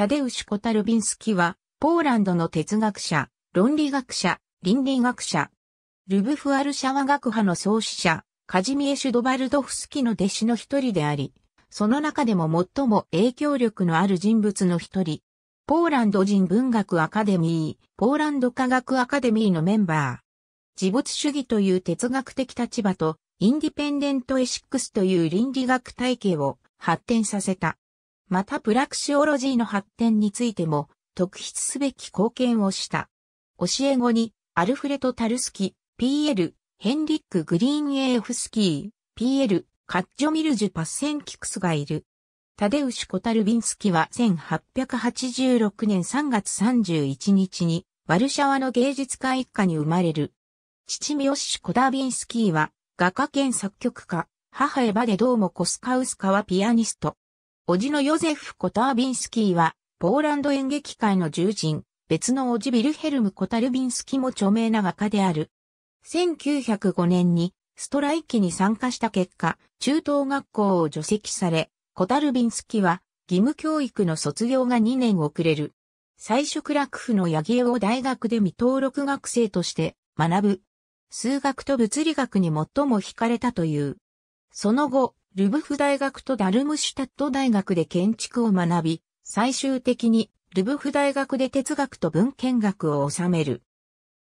タデウシュ・コタルビンスキは、ポーランドの哲学者、論理学者、倫理学者、ルブフ・アルシャワ学派の創始者、カジミエ・シュドバルドフスキの弟子の一人であり、その中でも最も影響力のある人物の一人、ポーランド人文学アカデミー、ポーランド科学アカデミーのメンバー。自没主義という哲学的立場と、インディペンデントエシックスという倫理学体系を発展させた。またプラクシオロジーの発展についても、特筆すべき貢献をした。教え子に、アルフレト・タルスキ、PL、ヘンリック・グリーン・エーフスキー、PL、カッジョ・ミルジュ・パッセン・キクスがいる。タデウシコタルビンスキは1886年3月31日に、ワルシャワの芸術家一家に生まれる。父ミオシシ・コービンスキーは、画家兼作曲家、母エヴァでどうもコスカウスカはピアニスト。おじのヨゼフ・コタービンスキーは、ポーランド演劇界の重鎮、別のおじビルヘルム・コタルビンスキも著名な画家である。1905年に、ストライキに参加した結果、中等学校を除籍され、コタルビンスキは、義務教育の卒業が2年遅れる。最初クラクフのヤギエを大学で未登録学生として学ぶ。数学と物理学に最も惹かれたという。その後、ルブフ大学とダルムシュタット大学で建築を学び、最終的にルブフ大学で哲学と文献学を収める。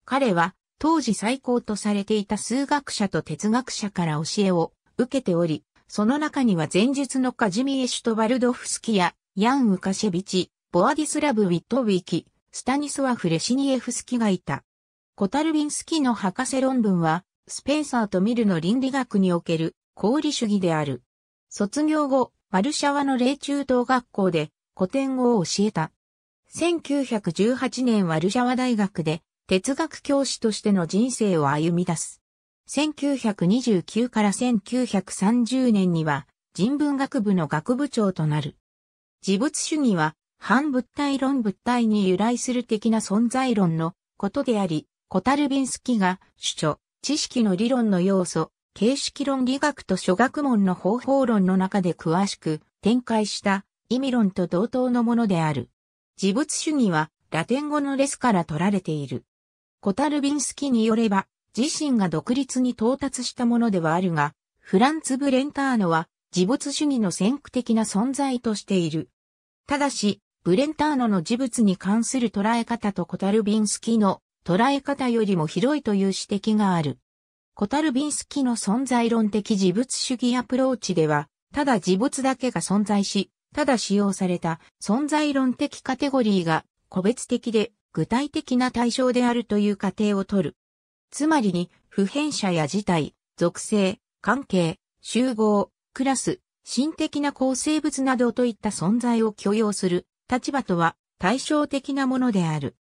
彼は当時最高とされていた数学者と哲学者から教えを受けており、その中には前述のカジミエシュトバルドフスキやヤン・ウカシェビチ、ボアディスラブ・ウィットウィキ、スタニスワフ・レシニエフスキがいた。コタルビンスキの博士論文は、スペンサーとミルの倫理学における功利主義である。卒業後、ワルシャワの霊中等学校で古典語を教えた。1918年ワルシャワ大学で哲学教師としての人生を歩み出す。1929から1930年には人文学部の学部長となる。自物主義は反物体論物体に由来する的な存在論のことであり、コタルビンスキが主張、知識の理論の要素、形式論理学と諸学問の方法論の中で詳しく展開した意味論と同等のものである。自物主義はラテン語のレスから取られている。コタルビンスキによれば、自身が独立に到達したものではあるが、フランツ・ブレンターノは自物主義の先駆的な存在としている。ただし、ブレンターノの自物に関する捉え方とコタルビンスキの捉え方よりも広いという指摘がある。コタルビンスキの存在論的自物主義アプローチでは、ただ自物だけが存在し、ただ使用された存在論的カテゴリーが個別的で具体的な対象であるという過程をとる。つまりに、普遍者や事態、属性、関係、集合、クラス、心的な構成物などといった存在を許容する立場とは対照的なものである。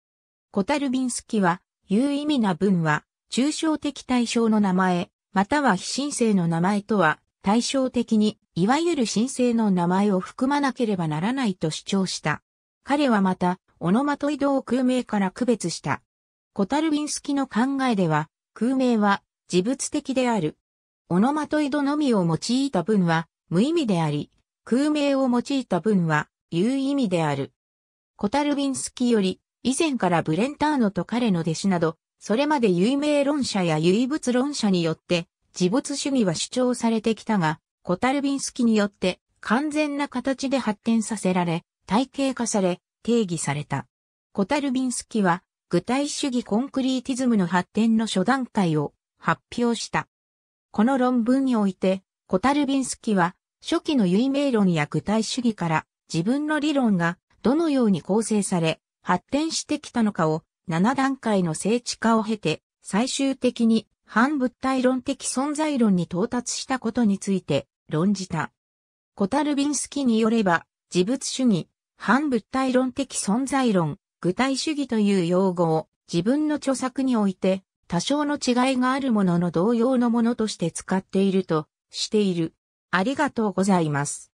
コタルビンスキは、有意味な文は、抽象的対象の名前、または非申請の名前とは、対照的に、いわゆる申請の名前を含まなければならないと主張した。彼はまた、オノマトイドを空名から区別した。コタルビンスキの考えでは、空名は、事物的である。オノマトイドのみを用いた文は、無意味であり、空名を用いた文は、有意味である。コタルビンスキより、以前からブレンターノと彼の弟子など、それまで有名論者や唯物論者によって、自物主義は主張されてきたが、コタルビンスキによって完全な形で発展させられ、体系化され、定義された。コタルビンスキは、具体主義コンクリーティズムの発展の初段階を発表した。この論文において、コタルビンスキは、初期の有名論や具体主義から、自分の理論がどのように構成され、発展してきたのかを7段階の聖地化を経て、最終的に反物体論的存在論に到達したことについて論じた。コタルビンスキによれば、自物主義、反物体論的存在論、具体主義という用語を自分の著作において多少の違いがあるものの同様のものとして使っているとしている。ありがとうございます。